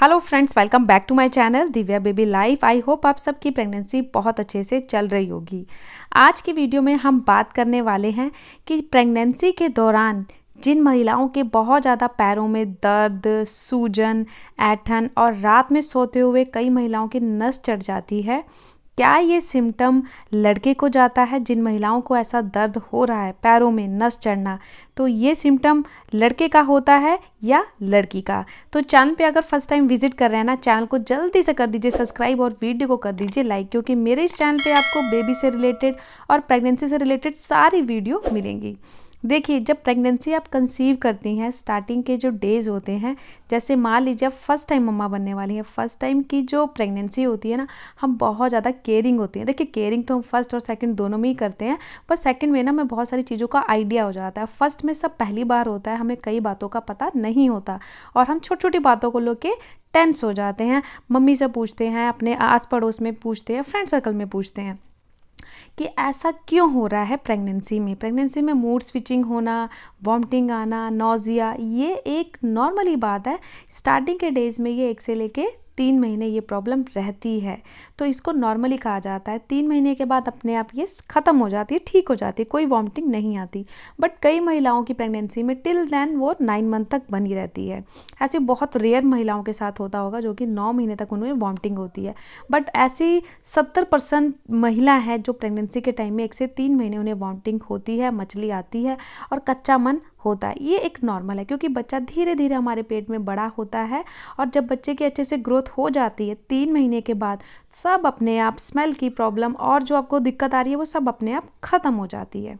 hello friends welcome back to my channel Divya baby life I hope आप सबकी pregnancy बहुत अच्छे से चल रही होगी आज की वीडियो में हम बात करने वाले हैं कि प्रेगनेंसी के दौरान जिन महिलाओं के बहुत ज़्यादा पैरों में दर्द सूजन ऐठन और रात में सोते हुए कई महिलाओं की नस चढ़ जाती है क्या ये सिम्टम लड़के को जाता है जिन महिलाओं को ऐसा दर्द हो रहा है पैरों में नस चढ़ना तो ये सिम्टम लड़के का होता है या लड़की का तो चैनल पे अगर फर्स्ट टाइम विजिट कर रहे हैं ना चैनल को जल्दी से कर दीजिए सब्सक्राइब और वीडियो को कर दीजिए लाइक क्योंकि मेरे इस चैनल पे आपको बेबी से रिलेटेड और प्रेगनेंसी से रिलेटेड सारी वीडियो मिलेंगी देखिए जब प्रेगनेंसी आप कंसीव करती हैं स्टार्टिंग के जो डेज होते हैं जैसे मान लीजिए आप फर्स्ट टाइम मम्मा बनने वाली हैं फर्स्ट टाइम की जो प्रेगनेंसी होती है ना हम बहुत ज़्यादा केयरिंग होती है देखिए केयरिंग तो हम फर्स्ट और सेकंड दोनों में ही करते हैं पर सेकंड में ना हमें बहुत सारी चीज़ों का आइडिया हो जाता है फर्स्ट में सब पहली बार होता है हमें कई बातों का पता नहीं होता और हम छोटी छोटी बातों को लोग टेंस हो जाते हैं मम्मी से पूछते हैं अपने आस पड़ोस में पूछते हैं फ्रेंड सर्कल में पूछते हैं कि ऐसा क्यों हो रहा है प्रेगनेंसी में प्रेगनेंसी में मूड स्विचिंग होना वॉमटिंग आना नोज़िया ये एक नॉर्मली बात है स्टार्टिंग के डेज़ में ये एक से लेके तीन महीने ये प्रॉब्लम रहती है तो इसको नॉर्मली कहा जाता है तीन महीने के बाद अपने आप ये ख़त्म हो जाती है ठीक हो जाती है कोई वॉमिटिंग नहीं आती बट कई महिलाओं की प्रेगनेंसी में टिल देन वो नाइन मंथ तक बनी रहती है ऐसी बहुत रेयर महिलाओं के साथ होता होगा जो कि नौ महीने तक उनमें वॉमिटिंग होती है बट ऐसी सत्तर परसेंट महिला है जो प्रेगनेंसी के टाइम में एक से तीन महीने उन्हें वॉमिटिंग होती है मछली आती है और कच्चा मन होता है ये एक नॉर्मल है क्योंकि बच्चा धीरे धीरे हमारे पेट में बड़ा होता है और जब बच्चे की अच्छे से ग्रोथ हो जाती है तीन महीने के बाद सब अपने आप स्मेल की प्रॉब्लम और जो आपको दिक्कत आ रही है वो सब अपने आप ख़त्म हो जाती है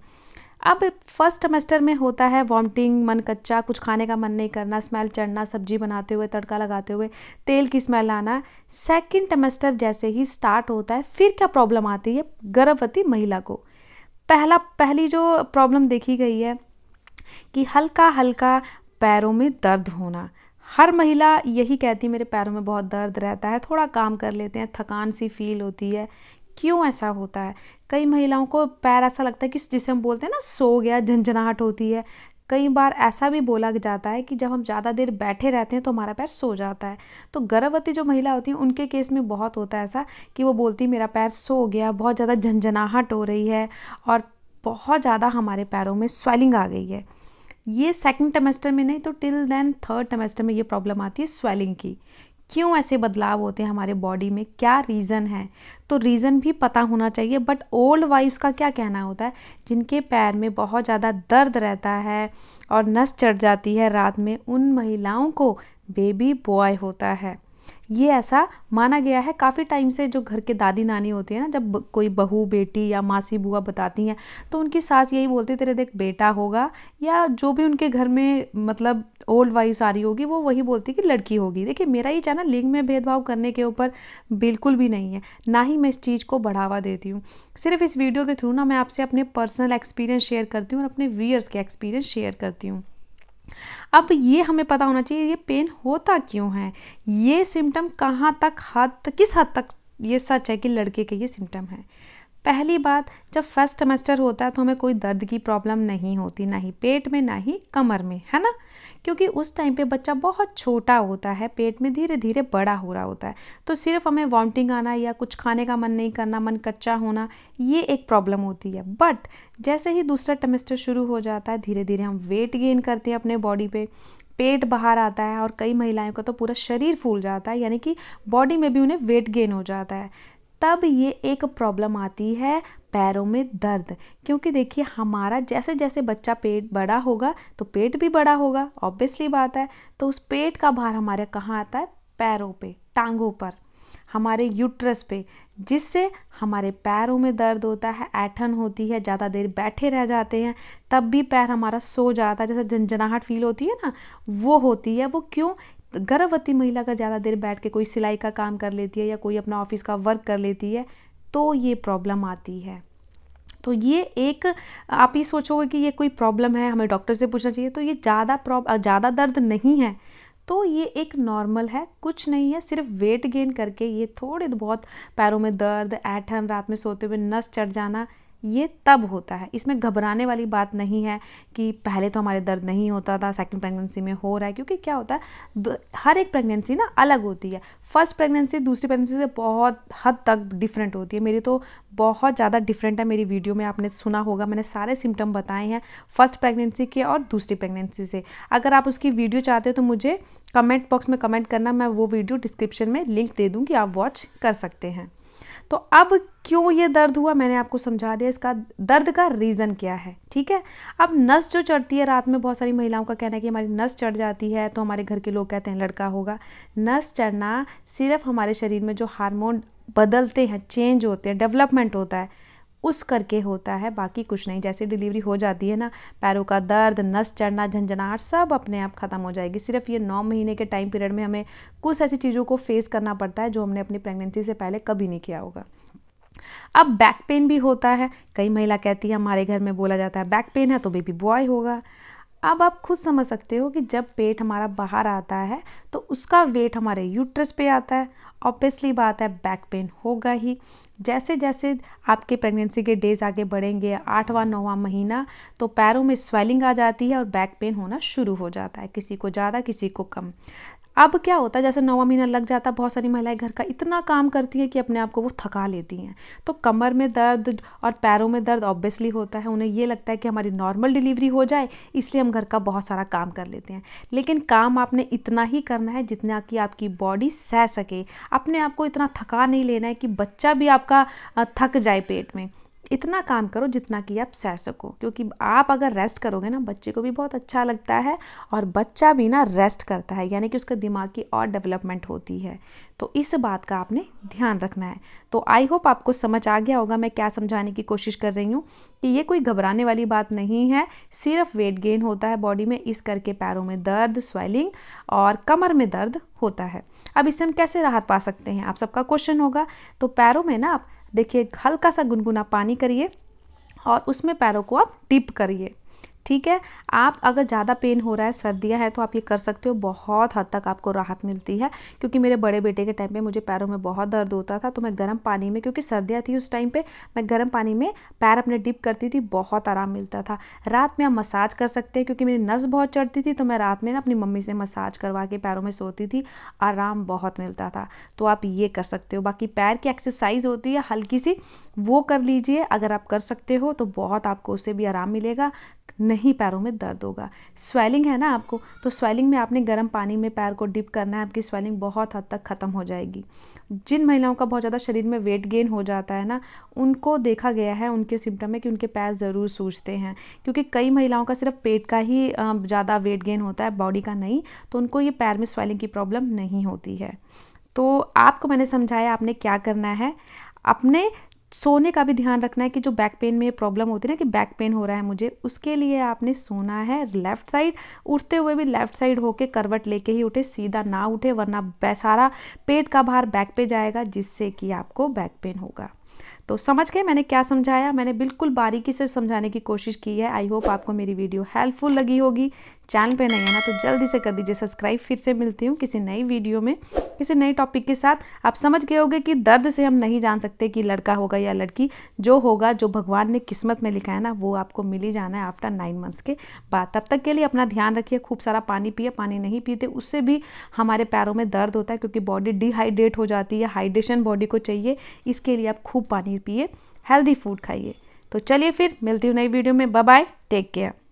अब फर्स्ट सेमेस्टर में होता है वॉमटिंग मन कच्चा कुछ खाने का मन नहीं करना स्मेल चढ़ना सब्जी बनाते हुए तड़का लगाते हुए तेल की स्मेल आना सेकंड सेमेस्टर जैसे ही स्टार्ट होता है फिर क्या प्रॉब्लम आती है गर्भवती महिला को पहला पहली जो प्रॉब्लम देखी गई है कि हल्का हल्का पैरों में दर्द होना हर महिला यही कहती मेरे पैरों में बहुत दर्द रहता है थोड़ा काम कर लेते हैं थकान सी फील होती है क्यों ऐसा होता है कई महिलाओं को पैर ऐसा लगता है कि जिसे हम बोलते हैं ना सो गया झंझनाहट होती है कई बार ऐसा भी बोला जाता है कि जब हम ज़्यादा देर बैठे रहते हैं तो हमारा पैर सो जाता है तो गर्भवती जो महिला होती है उनके केस में बहुत होता है ऐसा कि वो बोलती मेरा पैर सो गया बहुत ज़्यादा झंझनाहट हो रही है और बहुत ज़्यादा हमारे पैरों में स्वेलिंग आ गई है ये सेकंड टेमेस्टर में नहीं तो टिल देन थर्ड टेमेस्टर में ये प्रॉब्लम आती है स्वेलिंग की क्यों ऐसे बदलाव होते हैं हमारे बॉडी में क्या रीज़न है तो रीज़न भी पता होना चाहिए बट ओल्ड वाइफ्स का क्या कहना होता है जिनके पैर में बहुत ज़्यादा दर्द रहता है और नस चढ़ जाती है रात में उन महिलाओं को बेबी बॉय होता है ये ऐसा माना गया है काफ़ी टाइम से जो घर के दादी नानी होती है ना जब कोई बहू बेटी या मासी बुआ बताती हैं तो उनकी सास यही बोलती तेरे देख बेटा होगा या जो भी उनके घर में मतलब ओल्ड वाइफ आ रही होगी वो वही बोलती कि लड़की होगी देखिए मेरा ये चैनल लिंग में भेदभाव करने के ऊपर बिल्कुल भी नहीं है ना ही मैं इस चीज़ को बढ़ावा देती हूँ सिर्फ इस वीडियो के थ्रू ना मैं आपसे अपने पर्सनल एक्सपीरियंस शेयर करती हूँ और अपने व्यूअर्स के एक्सपीरियंस शेयर करती हूँ अब ये हमें पता होना चाहिए ये पेन होता क्यों है ये सिम्टम कहाँ तक हद किस हद तक ये सच है कि लड़के के ये सिम्टम है पहली बात जब फर्स्ट सेमेस्टर होता है तो हमें कोई दर्द की प्रॉब्लम नहीं होती ना ही पेट में ना ही कमर में है ना क्योंकि उस टाइम पे बच्चा बहुत छोटा होता है पेट में धीरे धीरे बड़ा हो रहा होता है तो सिर्फ हमें वॉन्टिंग आना या कुछ खाने का मन नहीं करना मन कच्चा होना ये एक प्रॉब्लम होती है बट जैसे ही दूसरा टेमेस्टर शुरू हो जाता है धीरे धीरे हम वेट गेन करते हैं अपने बॉडी पे पेट बाहर आता है और कई महिलाओं का तो पूरा शरीर फूल जाता है यानी कि बॉडी में भी उन्हें वेट गेन हो जाता है तब ये एक प्रॉब्लम आती है पैरों में दर्द क्योंकि देखिए हमारा जैसे जैसे बच्चा पेट बड़ा होगा तो पेट भी बड़ा होगा ऑब्वियसली बात है तो उस पेट का भार हमारे कहाँ आता है पैरों पे टांगों पर हमारे यूट्रस पे जिससे हमारे पैरों में दर्द होता है ऐठन होती है ज़्यादा देर बैठे रह जाते हैं तब भी पैर हमारा सो जाता है जैसे झंझनाहट फील होती है ना वो होती है वो क्यों गर्भवती महिला का ज़्यादा देर बैठ के कोई सिलाई का काम कर लेती है या कोई अपना ऑफिस का वर्क कर लेती है तो ये प्रॉब्लम आती है तो ये एक आप ही सोचोगे कि ये कोई प्रॉब्लम है हमें डॉक्टर से पूछना चाहिए तो ये ज़्यादा प्रॉब ज़्यादा दर्द नहीं है तो ये एक नॉर्मल है कुछ नहीं है सिर्फ वेट गेन करके ये थोड़े बहुत पैरों में दर्द ऐठन रात में सोते हुए नस चढ़ जाना ये तब होता है इसमें घबराने वाली बात नहीं है कि पहले तो हमारे दर्द नहीं होता था सेकंड प्रेगनेंसी में हो रहा है क्योंकि क्या होता है हर एक प्रेगनेंसी ना अलग होती है फर्स्ट प्रेगनेंसी दूसरी प्रेगनेंसी से बहुत हद तक डिफरेंट होती है मेरी तो बहुत ज़्यादा डिफरेंट है मेरी वीडियो में आपने सुना होगा मैंने सारे सिम्टम बताए हैं फर्स्ट प्रेगनेंसी के और दूसरी प्रेगनेंसी से अगर आप उसकी वीडियो चाहते हो तो मुझे कमेंट बॉक्स में कमेंट करना मैं वो वीडियो डिस्क्रिप्शन में लिंक दे दूँ कि आप वॉच कर सकते हैं तो अब क्यों ये दर्द हुआ मैंने आपको समझा दिया इसका दर्द का रीज़न क्या है ठीक है अब नस जो चढ़ती है रात में बहुत सारी महिलाओं का कहना है कि हमारी नस चढ़ जाती है तो हमारे घर के लोग कहते हैं लड़का होगा नस चढ़ना सिर्फ हमारे शरीर में जो हार्मोन बदलते हैं चेंज होते हैं डेवलपमेंट होता है उस करके होता है बाकी कुछ नहीं जैसे डिलीवरी हो जाती है ना पैरों का दर्द नस चढ़ना झंझनाहट सब अपने आप ख़त्म हो जाएगी सिर्फ ये नौ महीने के टाइम पीरियड में हमें कुछ ऐसी चीज़ों को फेस करना पड़ता है जो हमने अपनी प्रेगनेंसी से पहले कभी नहीं किया होगा अब बैक पेन भी होता है कई महिला कहती है हमारे घर में बोला जाता है बैक पेन है तो बेबी बॉय होगा अब आप खुद समझ सकते हो कि जब पेट हमारा बाहर आता है तो उसका वेट हमारे यूट्रस पे आता है ऑब्वियसली बात है बैक पेन होगा ही जैसे जैसे आपके प्रेगनेंसी के डेज आगे बढ़ेंगे आठवां नौवां महीना तो पैरों में स्वेलिंग आ जाती है और बैक पेन होना शुरू हो जाता है किसी को ज़्यादा किसी को कम अब क्या होता है जैसे नौवा महीना लग जाता है बहुत सारी महिलाएं घर का इतना काम करती हैं कि अपने आप को वो थका लेती हैं तो कमर में दर्द और पैरों में दर्द ऑब्वियसली होता है उन्हें ये लगता है कि हमारी नॉर्मल डिलीवरी हो जाए इसलिए हम घर का बहुत सारा काम कर लेते हैं लेकिन काम आपने इतना ही करना है जितना कि आपकी बॉडी सह सके अपने आप को इतना थका नहीं लेना है कि बच्चा भी आपका थक जाए पेट में इतना काम करो जितना कि आप सह सको क्योंकि आप अगर रेस्ट करोगे ना बच्चे को भी बहुत अच्छा लगता है और बच्चा भी ना रेस्ट करता है यानी कि उसके दिमाग की और डेवलपमेंट होती है तो इस बात का आपने ध्यान रखना है तो आई होप आपको समझ आ गया होगा मैं क्या समझाने की कोशिश कर रही हूँ कि ये कोई घबराने वाली बात नहीं है सिर्फ वेट गेन होता है बॉडी में इस करके पैरों में दर्द स्वेलिंग और कमर में दर्द होता है अब इससे हम कैसे राहत पा सकते हैं आप सबका क्वेश्चन होगा तो पैरों में ना आप देखिए हल्का सा गुनगुना पानी करिए और उसमें पैरों को आप डिप करिए ठीक है आप अगर ज़्यादा पेन हो रहा है सर्दियाँ हैं तो आप ये कर सकते हो बहुत हद तक आपको राहत मिलती है क्योंकि मेरे बड़े बेटे के टाइम पे मुझे पैरों में बहुत दर्द होता था तो मैं गर्म पानी में क्योंकि सर्दियाँ थी उस टाइम पे मैं गर्म पानी में पैर अपने डिप करती थी बहुत आराम मिलता था रात में आप मसाज कर सकते हैं क्योंकि मेरी नस बहुत चढ़ती थी तो मैं रात में ना अपनी मम्मी से मसाज करवा के पैरों में सोती थी आराम बहुत मिलता था तो आप ये कर सकते हो बाकी पैर की एक्सरसाइज होती है हल्की सी वो कर लीजिए अगर आप कर सकते हो तो बहुत आपको उससे भी आराम मिलेगा नहीं पैरों में दर्द होगा स्वेलिंग है ना आपको तो स्वेलिंग में आपने गर्म पानी में पैर को डिप करना है आपकी स्वेलिंग बहुत हद तक ख़त्म हो जाएगी जिन महिलाओं का बहुत ज़्यादा शरीर में वेट गेन हो जाता है ना उनको देखा गया है उनके सिम्टम में कि उनके पैर ज़रूर सूझते हैं क्योंकि कई महिलाओं का सिर्फ पेट का ही ज़्यादा वेट गेन होता है बॉडी का नहीं तो उनको ये पैर में स्वेलिंग की प्रॉब्लम नहीं होती है तो आपको मैंने समझाया आपने क्या करना है अपने सोने का भी ध्यान रखना है कि जो बैक पेन में प्रॉब्लम होती है ना कि बैक पेन हो रहा है मुझे उसके लिए आपने सोना है लेफ्ट साइड उठते हुए भी लेफ्ट साइड होके करवट लेके ही उठे सीधा ना उठे वरना सारा पेट का भार बैक पे जाएगा जिससे कि आपको बैक पेन होगा तो समझ गए मैंने क्या समझाया मैंने बिल्कुल बारीकी से समझाने की कोशिश की है आई होप आपको मेरी वीडियो हेल्पफुल लगी होगी चैनल पे नहीं आना तो जल्दी से कर दीजिए सब्सक्राइब फिर से मिलती हूँ किसी नई वीडियो में किसी नए टॉपिक के साथ आप समझ गए होगे कि दर्द से हम नहीं जान सकते कि लड़का होगा या लड़की जो होगा जो भगवान ने किस्मत में लिखा है ना वो आपको मिल ही जाना है आफ्टर नाइन मंथ्स के बाद तब तक के लिए अपना ध्यान रखिए खूब सारा पानी पिए पानी नहीं पीते उससे भी हमारे पैरों में दर्द होता है क्योंकि बॉडी डिहाइड्रेट हो जाती है हाइड्रेशन बॉडी को चाहिए इसके लिए आप खूब पानी पानी पिए हेल्दी फूड खाइए तो चलिए फिर मिलती हूँ नई वीडियो में बाय टेक केयर